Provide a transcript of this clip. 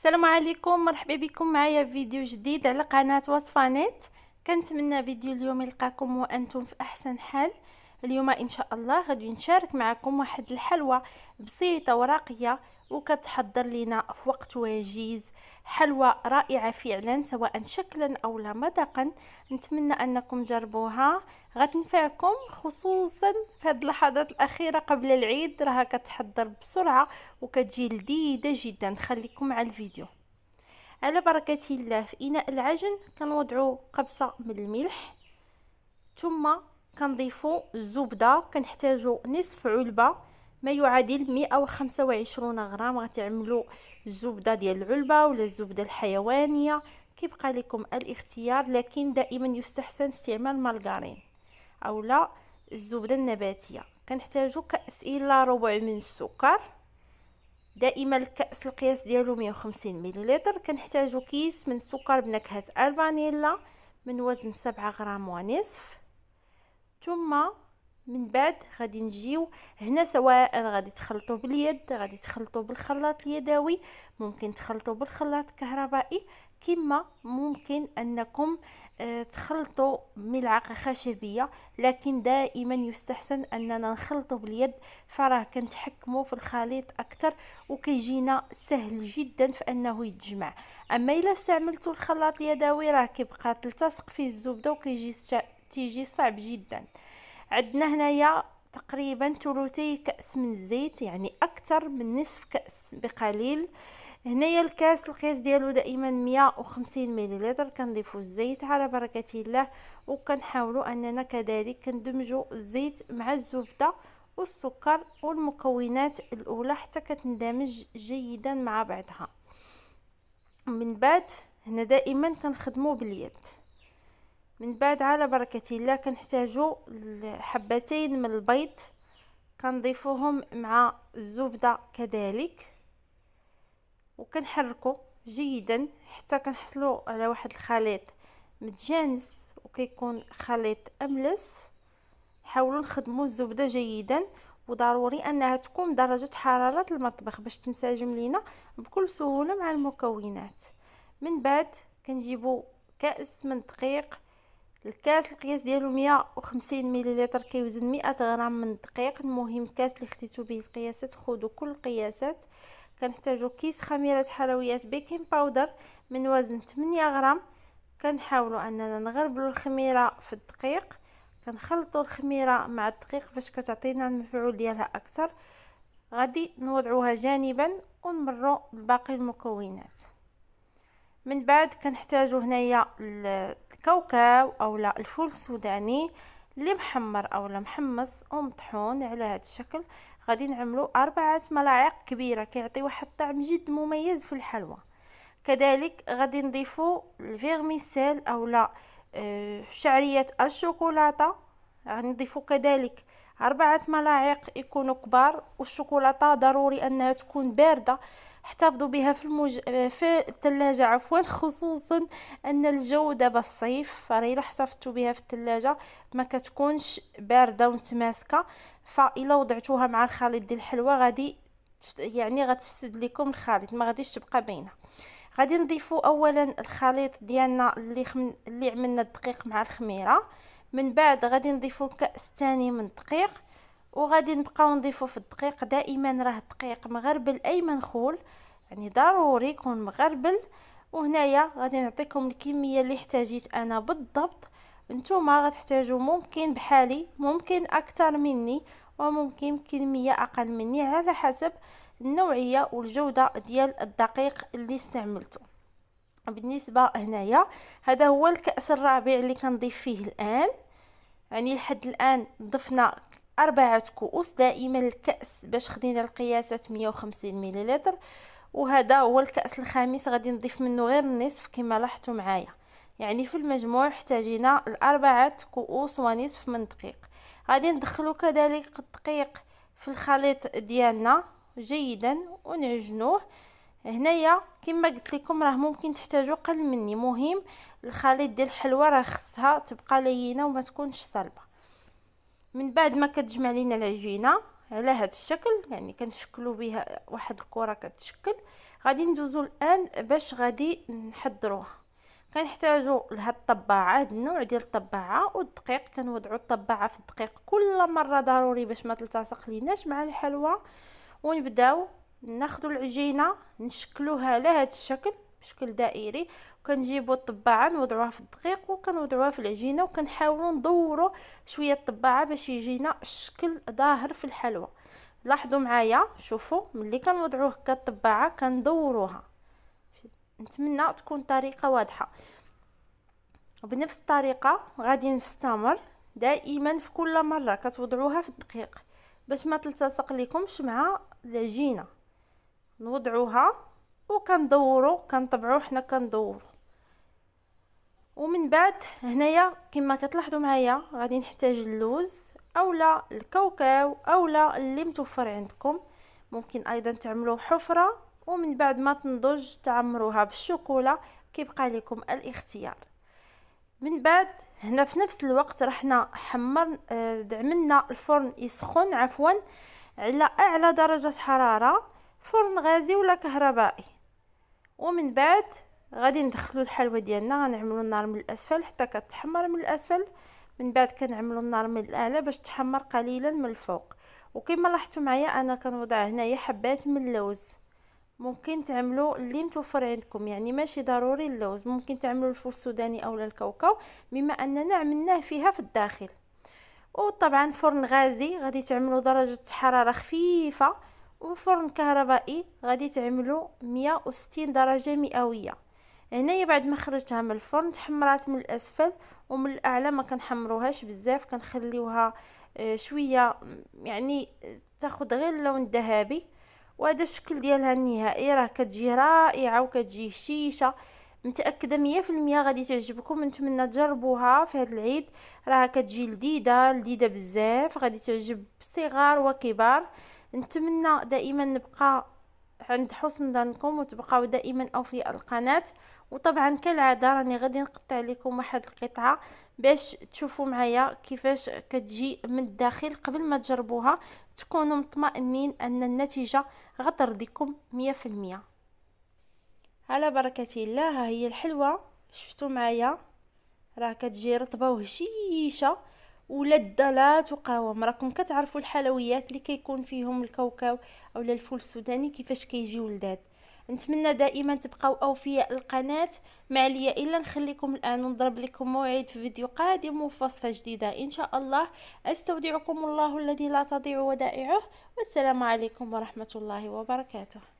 السلام عليكم مرحبا بكم معايا في فيديو جديد على قناه وصفه نت كنتمنى فيديو اليوم يلقاكم وانتم في احسن حال اليوم ان شاء الله غادي نشارك معكم واحد الحلوى بسيطه وراقيه وكتحضر لنا في وقت وجيز حلوى رائعه فعلا سواء شكلا او لا مذاقا نتمنى انكم جربوها غتنفعكم خصوصا في هذه اللحظات الاخيره قبل العيد راها كتحضر بسرعه وكتجي لذيذه جدا خليكم مع الفيديو على بركه الله في اناء العجن كنوضعوا قبصه من الملح ثم كنضيفو الزبده كنحتاجو نصف علبه ما يعادل 125 غرام غتعملو الزبده ديال العلبه ولا الزبده الحيوانيه كيبقى لكم الاختيار لكن دائما يستحسن استعمال مارغرين اولا الزبده النباتيه كنحتاجو كاس إلا ربع من السكر دائما الكاس القياس ديالو 150 مليلتر كنحتاجو كيس من السكر بنكهه الفانيلا من وزن 7 غرام ونصف ثم من بعد غادي نجيو هنا سواء غادي تخلطوا باليد غادي تخلطوا بالخلاط اليدوي ممكن تخلطوا بالخلاط الكهربائي كما ممكن انكم آه، تخلطوا ملعقه خشبيه لكن دائما يستحسن اننا نخلطوا باليد فراه كنتحكموا في الخليط اكثر وكيجينا سهل جدا في انه يتجمع اما الا استعملتوا الخلاط اليدوي راه كيبقى تلتصق فيه الزبده وكيجي تيجي صعب جدا عندنا هنايا تقريبا ثلثي كاس من الزيت يعني اكثر من نصف كاس بقليل هنايا الكاس القياس ديالو دائما 150 مليلتر كنضيفو الزيت على بركه الله وكنحاولوا اننا كذلك كندمجوا الزيت مع الزبده والسكر والمكونات الاولى حتى كتندمج جيدا مع بعضها من بعد هنا دائما كنخدمو باليد من بعد على بركة الله كنحتاجو حبتين من البيض كنضيفوهم مع الزبدة كذلك وكنحركو جيدا حتى كنحصلو على واحد الخليط متجانس وكيكون خليط املس حاولوا نخدموا الزبده جيدا وضروري انها تكون درجه حراره المطبخ باش تنسجم لينا بكل سهوله مع المكونات من بعد كنجيبو كاس من دقيق الكاس القياس ديالو 150 مليلتر كيوزن 100 غرام من الدقيق المهم الكاس اللي خديتو به القياسات خذوا كل القياسات كنحتاجو كيس خميره حلويات بيكنج باودر من وزن 8 غرام كنحاولوا اننا نغربلو الخميره في الدقيق كنخلطوا الخميره مع الدقيق باش كتعطينا المفعول ديالها اكثر غادي نوضعوها جانبا ونمروا بباقي المكونات من بعد كنحتاجو هنايا الكاوكاو اولا الفول السوداني اللي محمر اولا محمص ومطحون على هذا الشكل غادي نعملو أربعة ملاعق كبيرة كيعطي واحد الطعم جد مميز في الحلوى كذلك غادي نضيفو الفيرميسيل اولا آه، شعرية الشوكولاتة غنضيفو كذلك أربعة ملاعق يكونوا كبار والشوكولاتة ضروري أنها تكون باردة احتفظوا بها في المج... في الثلاجة عفوا خصوصا ان الجو دابا الصيف فإلا احتفظتوا بها في الثلاجة ما كتكونش باردة ومتماسكة فإلا وضعتوها مع الخليط ديال الحلوى غادي يعني غتفسد لكم الخليط ما غاديش تبقى باينه غادي نضيفوا اولا الخليط ديالنا اللي خم... اللي عملنا الدقيق مع الخميره من بعد غادي نضيفوا كاس ثاني من الدقيق وغادي نبقاو نضيفو في الدقيق دائما راه الدقيق مغربل اي منخول يعني ضروري يكون مغربل وهنايا غادي نعطيكم الكميه اللي احتاجيت انا بالضبط نتوما غتحتاجوا ممكن بحالي ممكن اكثر مني وممكن كميه اقل مني على حسب النوعيه والجوده ديال الدقيق اللي استعملته بالنسبه هنايا هذا هو الكاس الرابع اللي كنضيف فيه الان يعني لحد الان ضفنا أربعة كؤوس دائما الكأس باش خدينا القياسات 150 مليلتر وهذا هو الكأس الخامس غادي نضيف منه غير النصف كما لاحظتوا معايا يعني في المجموع احتاجينا الأربعة كؤوس ونصف من دقيق غادي ندخلو كذلك الدقيق في الخليط ديالنا جيدا ونعجنوه هنايا كما قلت لكم راه ممكن تحتاجوا قل مني مهم الخليط ديال الحلوى راه خصها تبقى لينه وما تكونش صلبه من بعد ما كتجمع لينا العجينه على هذا الشكل يعني كنشكلو بها واحد الكره كتشكل غادي ندوزو الان باش غادي نحضروها كنحتاجو لهاد الطباعه هاد النوع ديال الطباعه والدقيق كنوضعو الطباعه في الدقيق كل مره ضروري باش ما تلتصق ليناش مع الحلوى ونبداو ناخدو العجينه نشكلوها على هاد الشكل بشكل دائري وكنجيبوا الطباعه نوضعوها في الدقيق وكنوضعوها في العجينه وكنحاولوا ندورو شويه الطباعه باش يجينا الشكل ظاهر في الحلوى لاحظوا معايا شوفوا ملي كنوضعوا هكا الطباعه كندوروها نتمنى تكون طريقه واضحه بنفس الطريقه غادي نستمر دائما في كل مره كتوضعوها في الدقيق باش ما تلتصق لكمش مع العجينه نوضعوها وكندورو كنطبعو حنا كندورو ومن بعد هنايا كما كتلاحظوا معايا غادي نحتاج اللوز اولا الكاوكاو اولا اللي متوفر عندكم ممكن ايضا تعملوا حفره ومن بعد ما تنضج تعمروها بالشوكولا كيبقى لكم الاختيار من بعد هنا في نفس الوقت رحنا حمر آه، دعمنا الفرن يسخن عفوا على اعلى درجه حراره فرن غازي ولا كهربائي ومن بعد غادي ندخلو الحلوى ديالنا غنعملو النار من الاسفل حتى كتحمر من الاسفل من بعد كنعملو النار من الاعلى باش تحمر قليلا من الفوق وكما لاحظتوا معايا انا كنوضع هنايا حبات من اللوز ممكن تعملوا اللي متوفر عندكم يعني ماشي ضروري اللوز ممكن تعملوا الفول السوداني اولا الكاوكاو بما اننا عملناه فيها في الداخل وطبعا فرن غازي غادي تعملوا درجه حراره خفيفه وفرن كهربائي غادي تعملو مية وستين درجة مئوية هنايا بعد ما خرجتها من الفرن تحمرات من الاسفل ومن الاعلى ما كنحمروهاش بزاف كنخليوها آه، شويه يعني تاخد غير اللون الذهبي وهذا الشكل ديالها النهائي راه كتجي رائعه وكتجي هشيشه متاكده مية في المية غادي تعجبكم نتمنى تجربوها في هذا العيد راه كتجي لذيذه لذيذه بزاف غادي تعجب صغار وكبار نتمنى دائما نبقى عند حسن ظنكم وتبقاو دائما اوفياء القناه وطبعا كالعاده راني غادي نقطع لكم واحد القطعه باش تشوفوا معايا كيفاش كتجي من الداخل قبل ما تجربوها تكونوا مطمئنين ان النتيجه غترضيكم مية المية على بركه الله ها هي الحلوه شفتوا معايا راه كتجي رطبه وهشيشه ولاد لا تقاوم راكم كتعرفوا الحلويات اللي كيكون فيهم الكاوكاو اولا الفول السوداني كيفاش كيجي ولداد نتمنى دائما تبقاو اوفياء القناه ما عليا الا نخليكم الان ونضرب لكم موعد في فيديو قادم وفي وصفه جديده ان شاء الله استودعكم الله الذي لا تضيع ودائعه والسلام عليكم ورحمه الله وبركاته